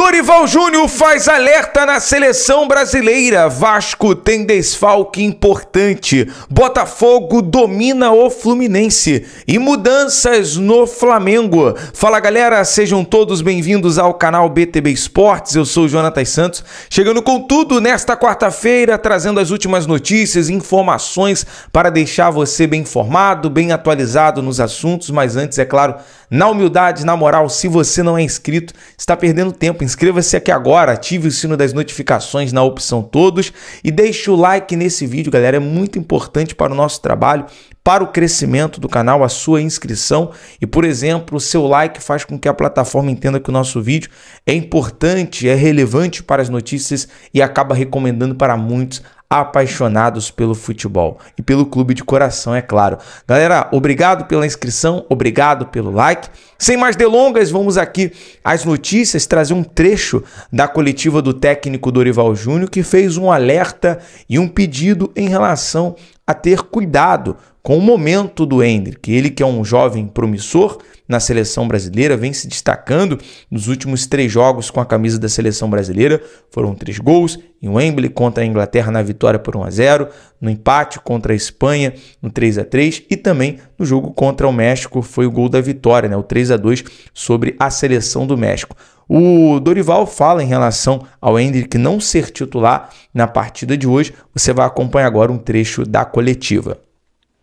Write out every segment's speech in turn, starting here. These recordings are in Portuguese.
Dorival Júnior faz alerta na seleção brasileira. Vasco tem desfalque importante. Botafogo domina o Fluminense. E mudanças no Flamengo. Fala galera, sejam todos bem-vindos ao canal BTB Esportes. Eu sou o Jonatas Santos, chegando com tudo nesta quarta-feira, trazendo as últimas notícias e informações para deixar você bem informado, bem atualizado nos assuntos. Mas antes, é claro, na humildade, na moral, se você não é inscrito, está perdendo tempo em Inscreva-se aqui agora, ative o sino das notificações na opção todos e deixe o like nesse vídeo, galera. É muito importante para o nosso trabalho, para o crescimento do canal, a sua inscrição e, por exemplo, o seu like faz com que a plataforma entenda que o nosso vídeo é importante, é relevante para as notícias e acaba recomendando para muitos apaixonados pelo futebol e pelo clube de coração, é claro. Galera, obrigado pela inscrição, obrigado pelo like. Sem mais delongas, vamos aqui às notícias, trazer um trecho da coletiva do técnico Dorival Júnior que fez um alerta e um pedido em relação a ter cuidado com o momento do Hendrick. Ele que é um jovem promissor na seleção brasileira, vem se destacando nos últimos três jogos com a camisa da seleção brasileira. Foram três gols em Wembley contra a Inglaterra na vitória por 1 a 0, no empate contra a Espanha no 3 a 3 e também no jogo contra o México foi o gol da vitória, né, o 3 a 2 sobre a seleção do México. O Dorival fala em relação ao Hendrick não ser titular na partida de hoje. Você vai acompanhar agora um trecho da coletiva.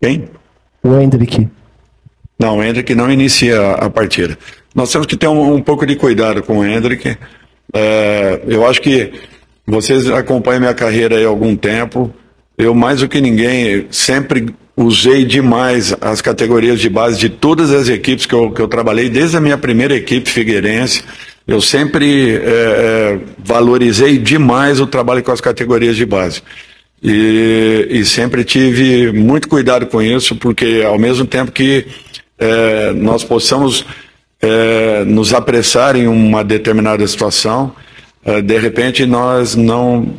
Quem? O Hendrick. Não, o Hendrick não inicia a partida. Nós temos que ter um, um pouco de cuidado com o Hendrick. É, eu acho que vocês acompanham minha carreira há algum tempo. Eu, mais do que ninguém, sempre usei demais as categorias de base de todas as equipes que eu, que eu trabalhei, desde a minha primeira equipe figueirense. Eu sempre é, é, valorizei demais o trabalho com as categorias de base. E, e sempre tive muito cuidado com isso, porque ao mesmo tempo que é, nós possamos é, nos apressar em uma determinada situação, é, de repente nós não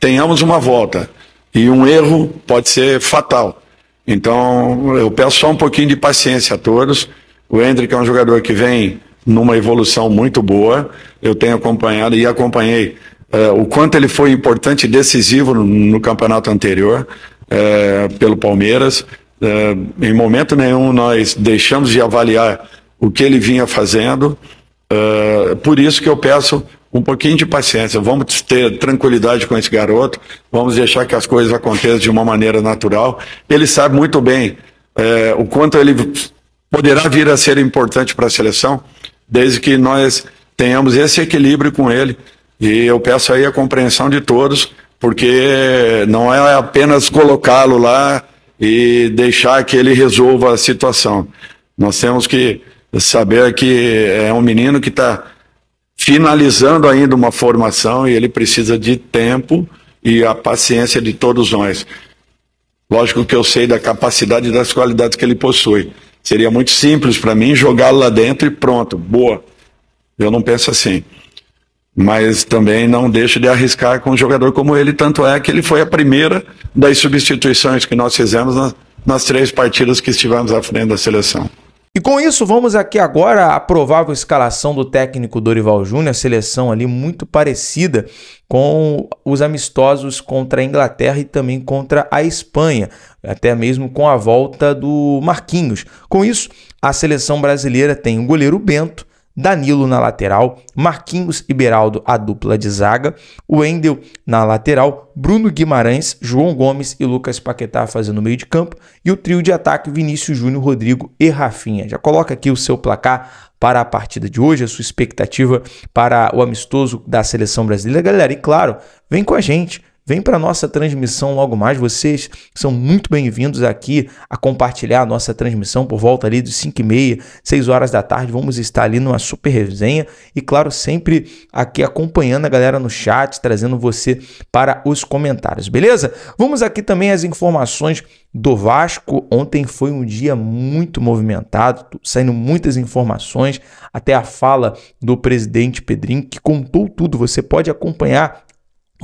tenhamos uma volta. E um erro pode ser fatal. Então, eu peço só um pouquinho de paciência a todos. O Hendrick é um jogador que vem numa evolução muito boa. Eu tenho acompanhado e acompanhei é, o quanto ele foi importante e decisivo no, no campeonato anterior é, pelo Palmeiras. É, em momento nenhum nós deixamos de avaliar o que ele vinha fazendo. É, por isso que eu peço um pouquinho de paciência. Vamos ter tranquilidade com esse garoto. Vamos deixar que as coisas aconteçam de uma maneira natural. Ele sabe muito bem é, o quanto ele poderá vir a ser importante para a seleção, desde que nós tenhamos esse equilíbrio com ele e eu peço aí a compreensão de todos, porque não é apenas colocá-lo lá e deixar que ele resolva a situação. Nós temos que saber que é um menino que está finalizando ainda uma formação e ele precisa de tempo e a paciência de todos nós. Lógico que eu sei da capacidade e das qualidades que ele possui. Seria muito simples para mim jogá-lo lá dentro e pronto, boa. Eu não penso assim mas também não deixa de arriscar com um jogador como ele, tanto é que ele foi a primeira das substituições que nós fizemos nas, nas três partidas que estivemos à frente da seleção. E com isso, vamos aqui agora à provável escalação do técnico Dorival Júnior, seleção ali muito parecida com os amistosos contra a Inglaterra e também contra a Espanha, até mesmo com a volta do Marquinhos. Com isso, a seleção brasileira tem o goleiro Bento, Danilo na lateral, Marquinhos e Beraldo a dupla de zaga, Wendel na lateral, Bruno Guimarães, João Gomes e Lucas Paquetá fazendo meio de campo e o trio de ataque Vinícius Júnior, Rodrigo e Rafinha. Já coloca aqui o seu placar para a partida de hoje, a sua expectativa para o amistoso da seleção brasileira, galera. E claro, vem com a gente Vem para nossa transmissão logo mais. Vocês são muito bem-vindos aqui a compartilhar a nossa transmissão por volta ali dos 5 e meia, 6 horas da tarde. Vamos estar ali numa super resenha e, claro, sempre aqui acompanhando a galera no chat, trazendo você para os comentários, beleza? Vamos aqui também as informações do Vasco. Ontem foi um dia muito movimentado, saindo muitas informações, até a fala do presidente Pedrinho, que contou tudo. Você pode acompanhar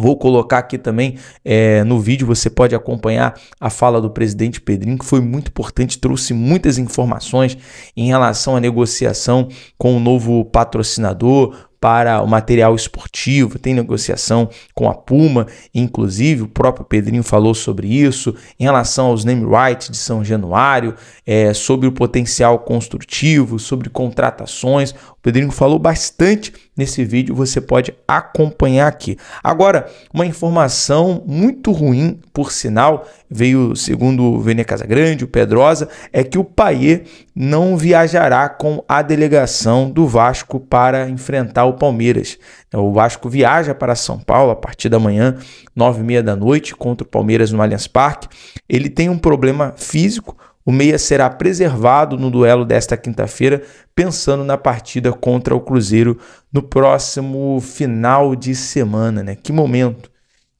Vou colocar aqui também é, no vídeo, você pode acompanhar a fala do presidente Pedrinho, que foi muito importante, trouxe muitas informações em relação à negociação com o novo patrocinador, para o material esportivo, tem negociação com a Puma, inclusive o próprio Pedrinho falou sobre isso, em relação aos name rights de São Januário, é, sobre o potencial construtivo, sobre contratações. O Pedrinho falou bastante nesse vídeo, você pode acompanhar aqui. Agora, uma informação muito ruim, por sinal, veio segundo o Vene Casagrande, o Pedrosa, é que o Paier não viajará com a delegação do Vasco para enfrentar o Palmeiras. Então, o Vasco viaja para São Paulo a partir da manhã, nove e meia da noite, contra o Palmeiras no Allianz Parque. Ele tem um problema físico. O meia será preservado no duelo desta quinta-feira, pensando na partida contra o Cruzeiro no próximo final de semana, né? Que momento,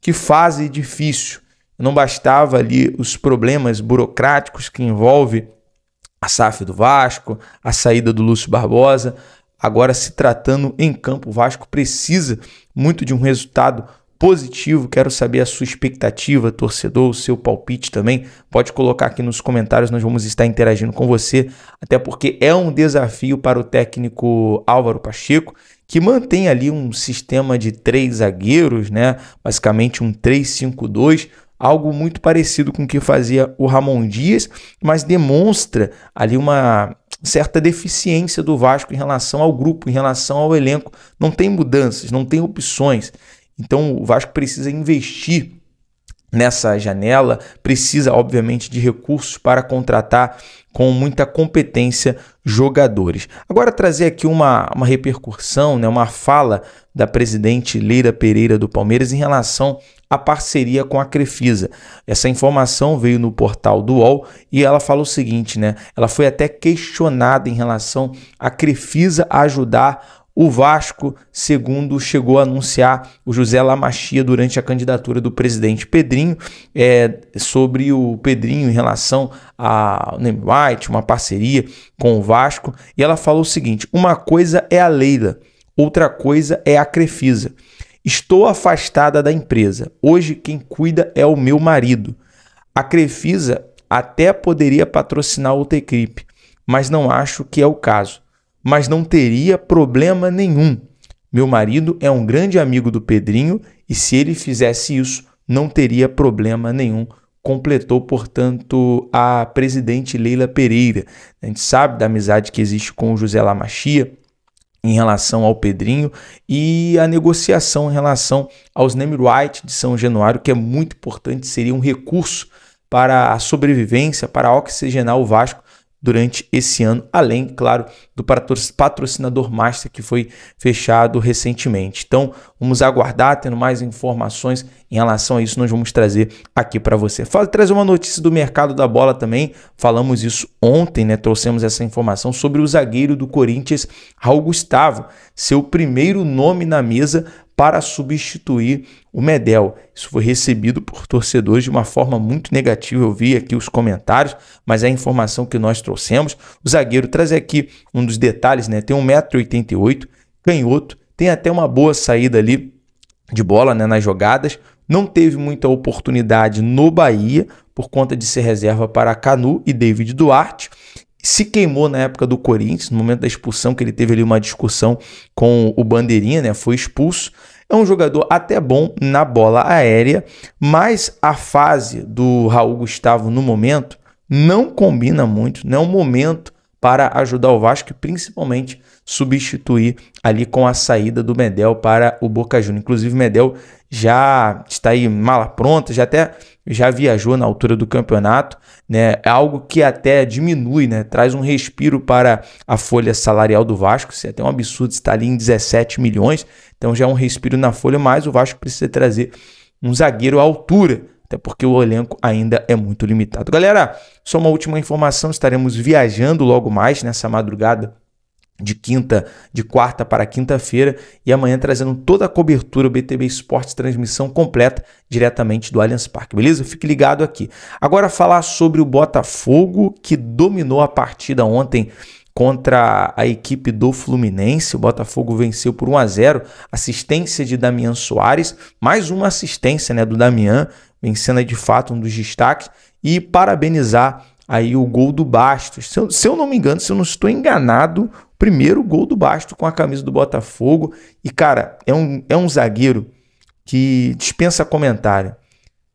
que fase difícil. Não bastava ali os problemas burocráticos que envolve a SAF do Vasco, a saída do Lúcio Barbosa. Agora, se tratando em campo, o Vasco precisa muito de um resultado positivo. Quero saber a sua expectativa, torcedor, o seu palpite também. Pode colocar aqui nos comentários, nós vamos estar interagindo com você, até porque é um desafio para o técnico Álvaro Pacheco, que mantém ali um sistema de três zagueiros, né? Basicamente um 3-5-2 algo muito parecido com o que fazia o Ramon Dias, mas demonstra ali uma certa deficiência do Vasco em relação ao grupo, em relação ao elenco. Não tem mudanças, não tem opções. Então o Vasco precisa investir nessa janela precisa, obviamente, de recursos para contratar com muita competência jogadores. Agora, trazer aqui uma, uma repercussão, né, uma fala da presidente Leira Pereira do Palmeiras em relação à parceria com a Crefisa. Essa informação veio no portal do UOL e ela fala o seguinte, né? Ela foi até questionada em relação à Crefisa ajudar o Vasco, segundo chegou a anunciar o José Lamachia durante a candidatura do presidente Pedrinho, é, sobre o Pedrinho em relação a Name White, uma parceria com o Vasco, e ela falou o seguinte: uma coisa é a Leila, outra coisa é a Crefisa. Estou afastada da empresa. Hoje quem cuida é o meu marido. A Crefisa até poderia patrocinar o Tecrip, mas não acho que é o caso mas não teria problema nenhum. Meu marido é um grande amigo do Pedrinho e se ele fizesse isso, não teria problema nenhum. Completou, portanto, a presidente Leila Pereira. A gente sabe da amizade que existe com o José Lamachia em relação ao Pedrinho e a negociação em relação aos Nemir White de São Januário, que é muito importante, seria um recurso para a sobrevivência, para oxigenar o Vasco durante esse ano, além, claro, do patrocinador master que foi fechado recentemente. Então, vamos aguardar, tendo mais informações em relação a isso, nós vamos trazer aqui para você. Fala, traz uma notícia do mercado da bola também, falamos isso ontem, né? Trouxemos essa informação sobre o zagueiro do Corinthians, Raul Gustavo, seu primeiro nome na mesa para substituir o Medel. Isso foi recebido por torcedores de uma forma muito negativa. Eu vi aqui os comentários, mas é a informação que nós trouxemos. O zagueiro traz aqui um dos detalhes, né? Tem 1,88m, canhoto, tem até uma boa saída ali de bola né, nas jogadas. Não teve muita oportunidade no Bahia por conta de ser reserva para Canu e David Duarte se queimou na época do Corinthians, no momento da expulsão, que ele teve ali uma discussão com o Bandeirinha, né? Foi expulso. É um jogador até bom na bola aérea, mas a fase do Raul Gustavo no momento não combina muito, não é um momento para ajudar o Vasco, principalmente substituir ali com a saída do Medel para o Boca Juniors. Inclusive, Medel já está aí mala pronta, já até já viajou na altura do campeonato, né? É algo que até diminui, né? Traz um respiro para a folha salarial do Vasco, se é até um absurdo estar ali em 17 milhões, então já é um respiro na folha, mas o Vasco precisa trazer um zagueiro à altura, até porque o elenco ainda é muito limitado. Galera, só uma última informação, estaremos viajando logo mais nessa madrugada de quinta, de quarta para quinta-feira e amanhã trazendo toda a cobertura BTB Esportes, transmissão completa diretamente do Allianz Parque, beleza? Fique ligado aqui. Agora falar sobre o Botafogo que dominou a partida ontem contra a equipe do Fluminense. O Botafogo venceu por 1 a 0, assistência de Damian Soares, mais uma assistência, né, do Damian, vencendo de fato um dos destaques e parabenizar aí o gol do Bastos. Se eu, se eu não me engano, se eu não estou enganado, primeiro gol do Bastos com a camisa do Botafogo. E, cara, é um, é um zagueiro que dispensa comentário,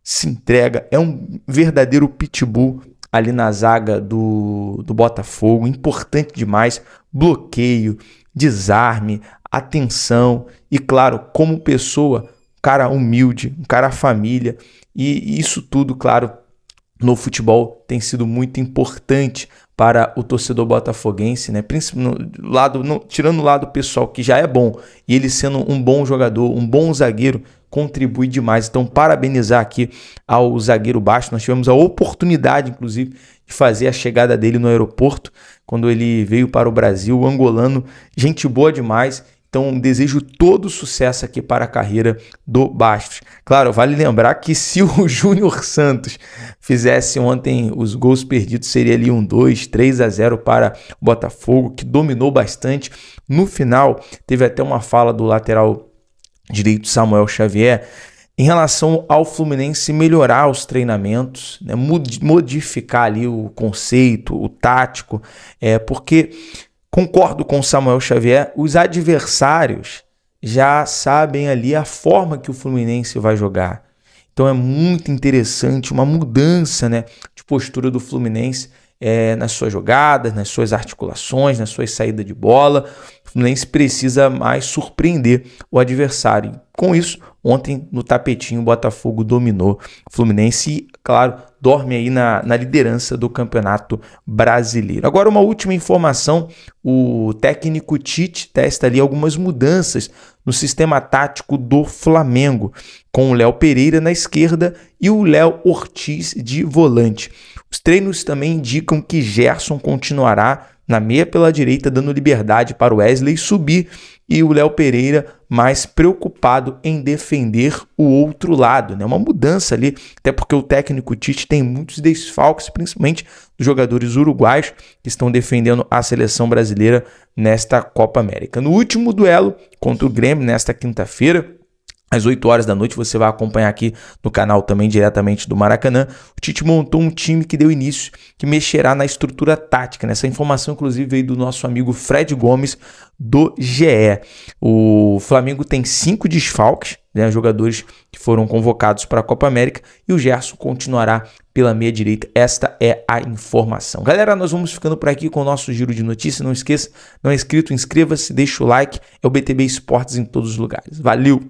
se entrega, é um verdadeiro pitbull ali na zaga do, do Botafogo, importante demais. Bloqueio, desarme, atenção e, claro, como pessoa, um cara humilde, um cara família. E isso tudo, claro, no futebol tem sido muito importante para o torcedor botafoguense, né? No lado, no, tirando o lado pessoal que já é bom, e ele sendo um bom jogador, um bom zagueiro, contribui demais. Então, parabenizar aqui ao zagueiro Baixo. Nós tivemos a oportunidade, inclusive, de fazer a chegada dele no aeroporto, quando ele veio para o Brasil, o angolano, gente boa demais. Então, desejo todo sucesso aqui para a carreira do Bastos. Claro, vale lembrar que se o Júnior Santos fizesse ontem os gols perdidos, seria ali um 2, 3 a 0 para o Botafogo, que dominou bastante. No final, teve até uma fala do lateral direito Samuel Xavier em relação ao Fluminense melhorar os treinamentos, né, modificar ali o conceito, o tático, é porque Concordo com Samuel Xavier, os adversários já sabem ali a forma que o Fluminense vai jogar. Então é muito interessante uma mudança né, de postura do Fluminense é, nas suas jogadas, nas suas articulações, nas suas saídas de bola. O Fluminense precisa mais surpreender o adversário. Com isso, ontem no tapetinho o Botafogo dominou. O Fluminense claro, dorme aí na, na liderança do Campeonato Brasileiro. Agora, uma última informação: o técnico Tite testa ali algumas mudanças no sistema tático do Flamengo, com o Léo Pereira na esquerda e o Léo Ortiz de volante. Os treinos também indicam que Gerson continuará na meia pela direita, dando liberdade para o Wesley subir e o Léo Pereira mais preocupado em defender o outro lado, né? Uma mudança ali, até porque o técnico Tite tem muitos desfalques, principalmente dos jogadores uruguais que estão defendendo a seleção brasileira nesta Copa América. No último duelo contra o Grêmio nesta quinta-feira, às 8 horas da noite você vai acompanhar aqui no canal também diretamente do Maracanã. O Tite montou um time que deu início, que mexerá na estrutura tática. Nessa né? Essa informação, inclusive, veio do nosso amigo Fred Gomes, do GE. O Flamengo tem cinco desfalques, né? jogadores que foram convocados para a Copa América, e o Gerson continuará pela meia direita. Esta é a informação. Galera, nós vamos ficando por aqui com o nosso giro de notícias. Não esqueça, não é inscrito, inscreva-se, deixa o like. É o BTB Esportes em todos os lugares. Valeu!